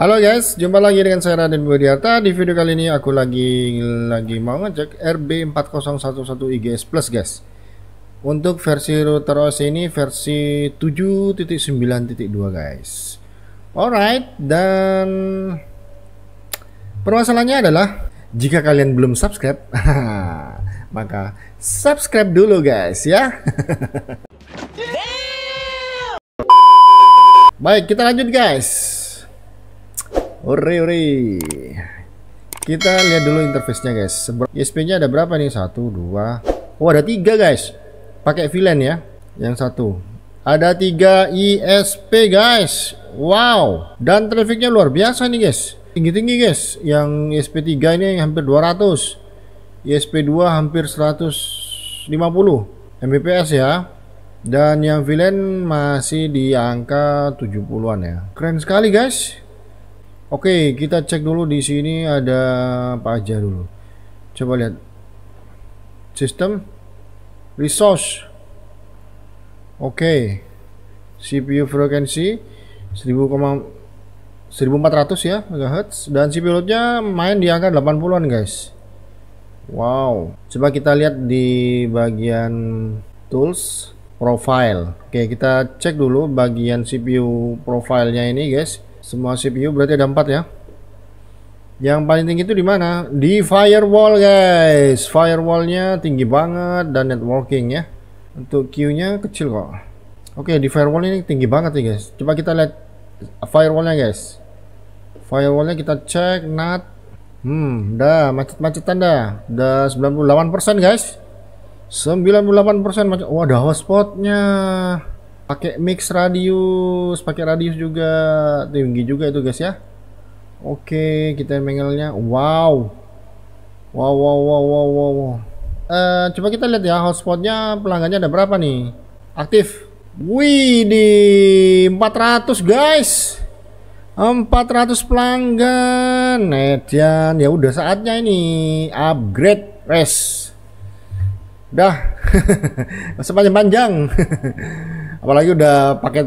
Halo guys, jumpa lagi dengan saya Raden Budiarta. Di video kali ini aku lagi lagi mau ngecek RB4011 IGS Plus guys. Untuk versi router OS ini versi 7.9.2 guys. Alright, dan permasalahannya adalah jika kalian belum subscribe, maka subscribe dulu guys ya. Baik, kita lanjut guys. Ore ore. Kita lihat dulu interface-nya guys. ISP-nya e ada berapa nih? Satu, dua. Oh ada tiga guys. Pakai VLAN ya. Yang satu. Ada tiga ISP e guys. Wow. Dan trafficnya luar biasa nih guys. Tinggi-tinggi guys. Yang ISP e 3 ini hampir 200. ISP 2 hampir 150 Mbps ya. Dan yang VLAN masih di angka 70-an ya. Keren sekali guys. Oke, kita cek dulu di sini ada apa aja dulu. Coba lihat. Sistem resource. Oke. CPU frequency 1000, 1400 ya megahertz dan CPU nya main di angka 80-an guys. Wow. Coba kita lihat di bagian tools profile. Oke, kita cek dulu bagian CPU profilnya ini guys semua CPU berarti ada empat ya. Yang paling tinggi itu di mana? Di firewall guys. Firewallnya tinggi banget dan networking ya. Untuk Q-nya kecil kok. Oke di firewall ini tinggi banget ya guys. Coba kita lihat firewallnya guys. Firewallnya kita cek not Hmm, dah macet-macetan dah. dah 98% guys. 98% macet. Wah, ada hotspotnya pakai mix radius pakai radius juga tinggi juga itu guys ya oke kita mengelnya wow wow wow wow wow wow, Uh, coba kita lihat ya hotspotnya pelanggannya ada berapa nih aktif wih di 400 guys 400 pelanggan Netian ya. ya udah saatnya ini upgrade res dah sepanjang panjang apalagi udah pakai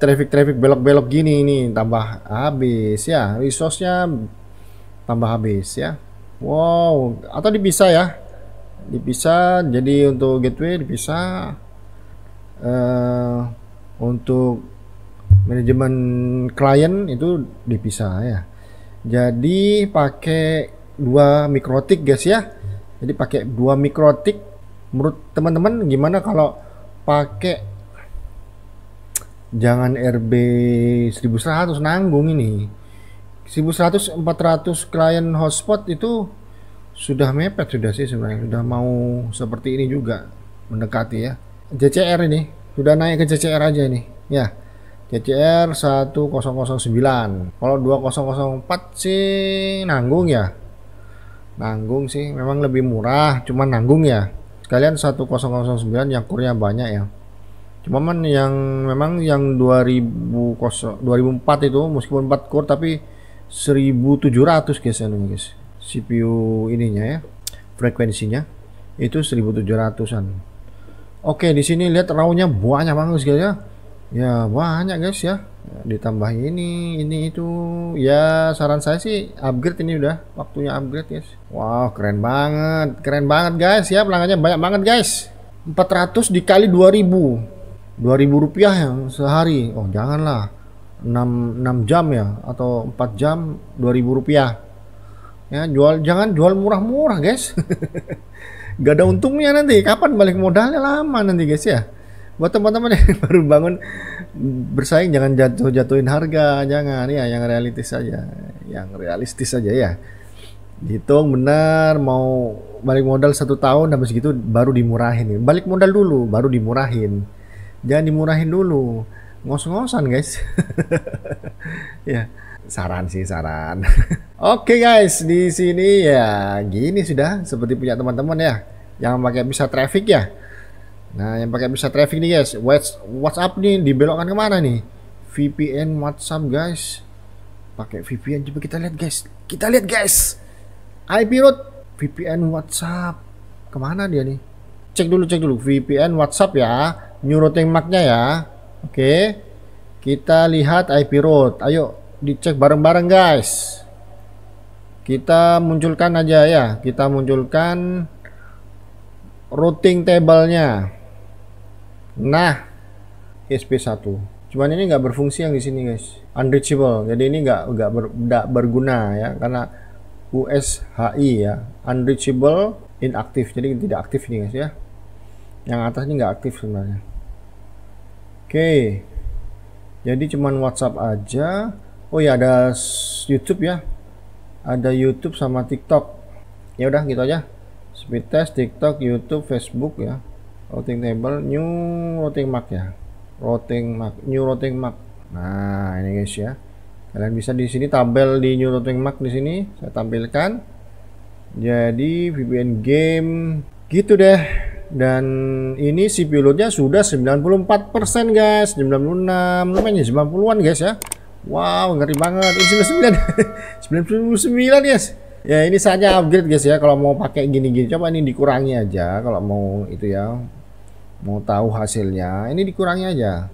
traffic-traffic belok-belok gini ini tambah habis ya resource-nya tambah habis ya wow atau dipisah ya dipisah jadi untuk gateway dipisah uh, untuk manajemen klien itu dipisah ya jadi pakai dua mikrotik guys ya jadi pakai dua mikrotik menurut teman-teman gimana kalau pakai jangan RB 1100 nanggung ini 1100 400 klien hotspot itu sudah mepet sudah sih sebenarnya sudah mau seperti ini juga mendekati ya JCR ini sudah naik ke JCR aja ini ya JCR 1009 kalau 2004 sih nanggung ya nanggung sih memang lebih murah cuman nanggung ya sekalian 1009 yang kurnya banyak ya Cuma man yang memang yang 2000 2004 itu meskipun 4 core tapi 1700 guys anu guys. CPU ininya ya, frekuensinya itu 1700-an. Oke, di sini lihat RAW-nya banyak banget guys ya. Ya, banyak guys ya. Ditambah ini, ini itu. Ya, saran saya sih upgrade ini udah waktunya upgrade guys. Wow, keren banget. Keren banget guys ya, pelanggannya banyak banget guys. 400 dikali 2000 ribu rupiah yang sehari oh janganlah 6, 6 jam ya atau 4 jam ribu rupiah ya jual jangan jual murah-murah guys gak ada untungnya nanti kapan balik modalnya lama nanti guys ya buat teman-teman yang baru bangun bersaing jangan jatuh-jatuhin harga jangan ya yang realistis saja yang realistis saja ya Hitung benar mau balik modal satu tahun habis gitu baru dimurahin balik modal dulu baru dimurahin jangan dimurahin dulu ngos-ngosan guys ya saran sih saran oke okay, guys di sini ya gini sudah seperti punya teman-teman ya yang pakai bisa traffic ya nah yang pakai bisa traffic nih guys WhatsApp nih dibelokkan kemana nih VPN WhatsApp guys pakai VPN coba kita lihat guys kita lihat guys IP route VPN WhatsApp kemana dia nih cek dulu cek dulu VPN WhatsApp ya new routing Marknya ya. Oke. Kita lihat IP route, Ayo dicek bareng-bareng guys. Kita munculkan aja ya. Kita munculkan routing tablenya. Nah, SP1. Cuman ini nggak berfungsi yang di sini guys. Unreachable. Jadi ini nggak nggak ber, berguna ya karena USHI ya. Unreachable inactive Jadi tidak aktif ini guys ya yang atas ini nggak aktif sebenarnya oke jadi cuman WhatsApp aja oh ya ada YouTube ya ada YouTube sama TikTok ya udah gitu aja speed test TikTok YouTube Facebook ya routing table new routing mark ya routing mark new routing mark nah ini guys ya kalian bisa di sini tabel di new routing mark di sini saya tampilkan jadi VPN game gitu deh dan ini si pilotnya sudah 94% guys 96 lumayan ya 90-an guys ya wow ngeri banget ini 99 99 guys ya ini saja upgrade guys ya kalau mau pakai gini-gini coba ini dikurangi aja kalau mau itu ya mau tahu hasilnya ini dikurangi aja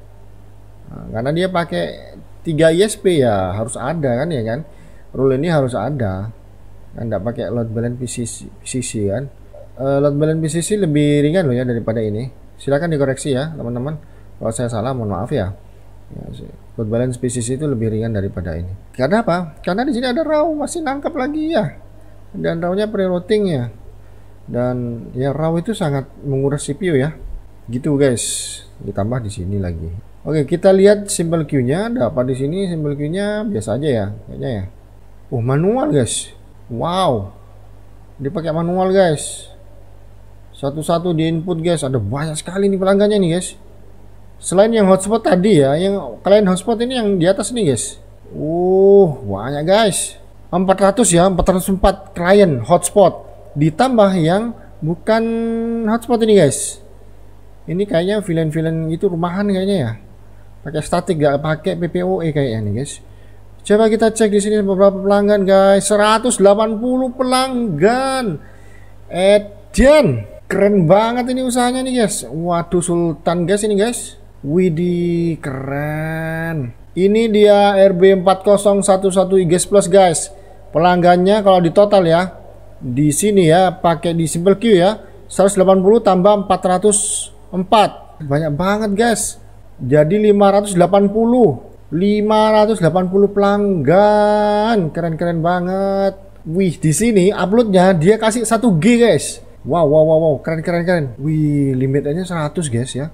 nah, karena dia pakai 3 ISP ya harus ada kan ya kan rule ini harus ada kan nggak pakai load balance PCC, PCC kan uh, load balance BCC lebih ringan loh ya daripada ini silahkan dikoreksi ya teman-teman kalau saya salah mohon maaf ya, ya load balance BCC itu lebih ringan daripada ini karena apa karena di sini ada raw masih nangkap lagi ya dan rawnya pre-routing ya dan ya raw itu sangat menguras CPU ya gitu guys ditambah di sini lagi oke kita lihat simbol Q nya ada apa di sini simbol Q nya biasa aja ya kayaknya ya uh manual guys wow dipakai manual guys satu-satu di input guys ada banyak sekali nih pelanggannya nih guys selain yang hotspot tadi ya yang kalian hotspot ini yang di atas nih guys uh banyak guys 400 ya 404 klien hotspot ditambah yang bukan hotspot ini guys ini kayaknya villain-villain itu rumahan kayaknya ya pakai statik gak pakai PPOE kayaknya nih guys coba kita cek di sini beberapa pelanggan guys 180 pelanggan Edian Keren banget ini usahanya nih guys. Waduh Sultan guys ini guys. Widih keren. Ini dia RB4011 IGS Plus guys. Pelanggannya kalau di total ya. Di sini ya pakai di simple Q ya. 180 tambah 404. Banyak banget guys. Jadi 580. 580 pelanggan. Keren-keren banget. Wih, di sini uploadnya dia kasih 1G guys. Wow, wow, wow, wow, keren, keren, keren. Wih, limit aja 100 guys ya.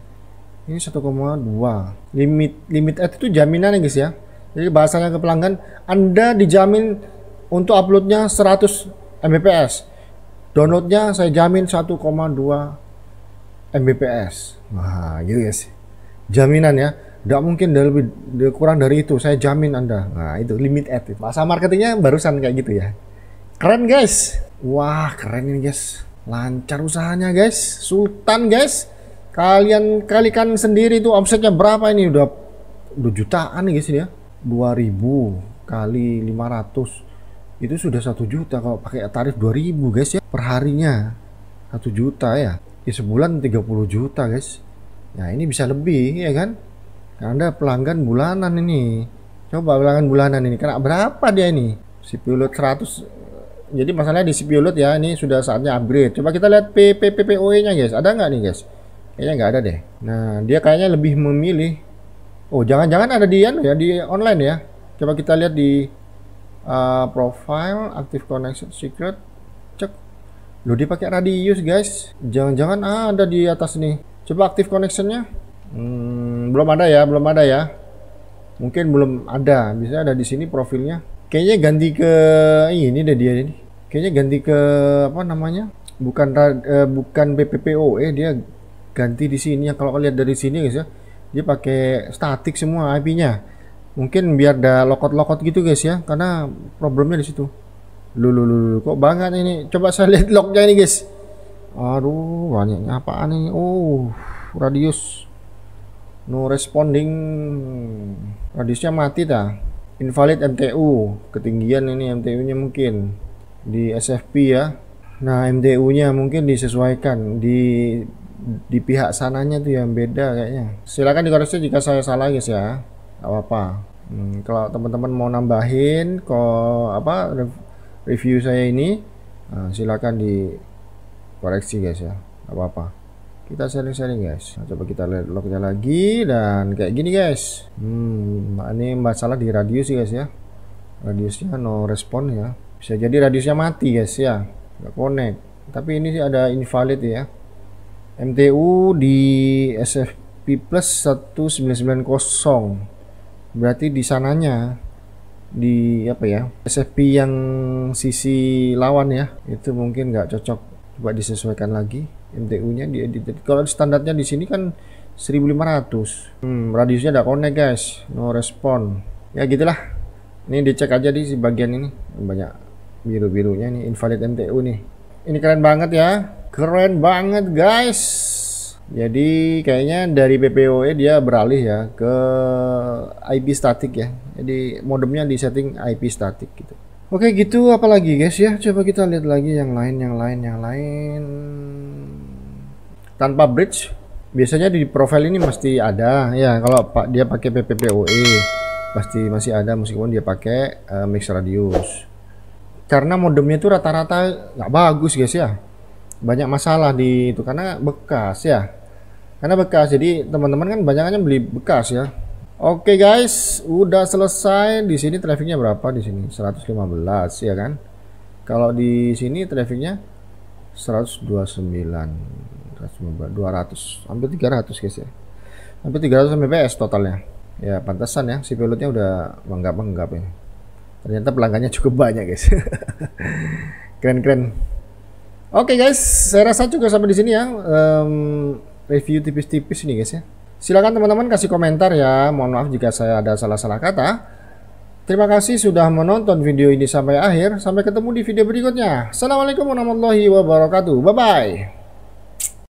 Ini 1,2. Limit limit ad itu jaminan ya guys ya. Jadi bahasanya ke pelanggan, Anda dijamin untuk uploadnya 100 Mbps. Downloadnya saya jamin 1,2 Mbps. Wah, gitu guys. Jaminan ya. Tidak mungkin dari lebih kurang dari itu. Saya jamin Anda. Nah, itu limit ad. Bahasa marketingnya barusan kayak gitu ya. Keren guys. Wah, keren ini guys lancar usahanya guys Sultan guys kalian kalikan sendiri tuh omsetnya berapa ini udah udah jutaan nih guys ini ya 2000 kali 500 itu sudah satu juta kalau pakai tarif 2000 guys ya perharinya satu juta ya di ya, sebulan 30 juta guys nah ini bisa lebih ya kan anda pelanggan bulanan ini coba pelanggan bulanan ini kena berapa dia ini si pilot 100 jadi masalahnya di CPU load ya ini sudah saatnya upgrade coba kita lihat PPPPOE nya guys ada nggak nih guys kayaknya nggak ada deh nah dia kayaknya lebih memilih oh jangan-jangan ada di anu ya di online ya coba kita lihat di uh, profile active connection secret cek Lu dipakai radius guys jangan-jangan ah, ada di atas nih coba active connectionnya hmm, belum ada ya belum ada ya mungkin belum ada bisa ada di sini profilnya Kayaknya ganti ke ini deh dia ini. Kayaknya ganti ke apa namanya? Bukan uh, bukan BPPO eh dia ganti di sini ya kalau lihat dari sini guys ya. Dia pakai statik semua IP-nya. Mungkin biar ada lokot-lokot gitu guys ya karena problemnya di situ. Lulu lulu kok banget ini. Coba saya lihat lognya ini guys. Aduh, banyaknya apaan ini? Oh, radius no responding radiusnya mati dah invalid MTU ketinggian ini MTU nya mungkin di SFP ya nah MTU nya mungkin disesuaikan di di pihak sananya tuh yang beda kayaknya silahkan dikoreksi jika saya salah guys ya apa-apa hmm, kalau teman-teman mau nambahin kok apa review saya ini nah, silahkan dikoreksi guys ya apa-apa kita sharing-sharing guys nah, coba kita lihat lognya lagi dan kayak gini guys hmm ini masalah di radius ya guys ya radiusnya no respon ya bisa jadi radiusnya mati guys ya nggak connect tapi ini sih ada invalid ya MTU di SFP plus 1990 berarti di sananya di apa ya SFP yang sisi lawan ya itu mungkin nggak cocok coba disesuaikan lagi MTU-nya di edited. Kalau standarnya di sini kan 1500. Hmm, radiusnya tidak connect guys. No respon. Ya gitulah. Ini dicek aja di bagian ini. Banyak biru-birunya ini invalid MTU nih. Ini keren banget ya. Keren banget guys. Jadi kayaknya dari PPOE dia beralih ya ke IP static ya. Jadi modemnya di setting IP static gitu. Oke gitu apalagi guys ya. Coba kita lihat lagi yang lain yang lain yang lain tanpa bridge biasanya di profile ini mesti ada ya kalau pak dia pakai PPPoE pasti masih ada meskipun dia pakai uh, mix radius karena modemnya itu rata-rata nggak bagus guys ya banyak masalah di itu karena bekas ya karena bekas jadi teman-teman kan banyaknya beli bekas ya Oke okay guys udah selesai di sini trafficnya berapa di sini 115 ya kan kalau di sini trafficnya 129 200 hampir 300 guys ya hampir 300 Mbps totalnya ya pantesan ya si pilotnya udah menggap menggap ya ternyata pelanggannya cukup banyak guys keren keren oke okay, guys saya rasa juga sampai di sini ya um, review tipis-tipis ini guys ya silakan teman-teman kasih komentar ya mohon maaf jika saya ada salah-salah kata Terima kasih sudah menonton video ini sampai akhir. Sampai ketemu di video berikutnya. Assalamualaikum warahmatullahi wabarakatuh. Bye-bye.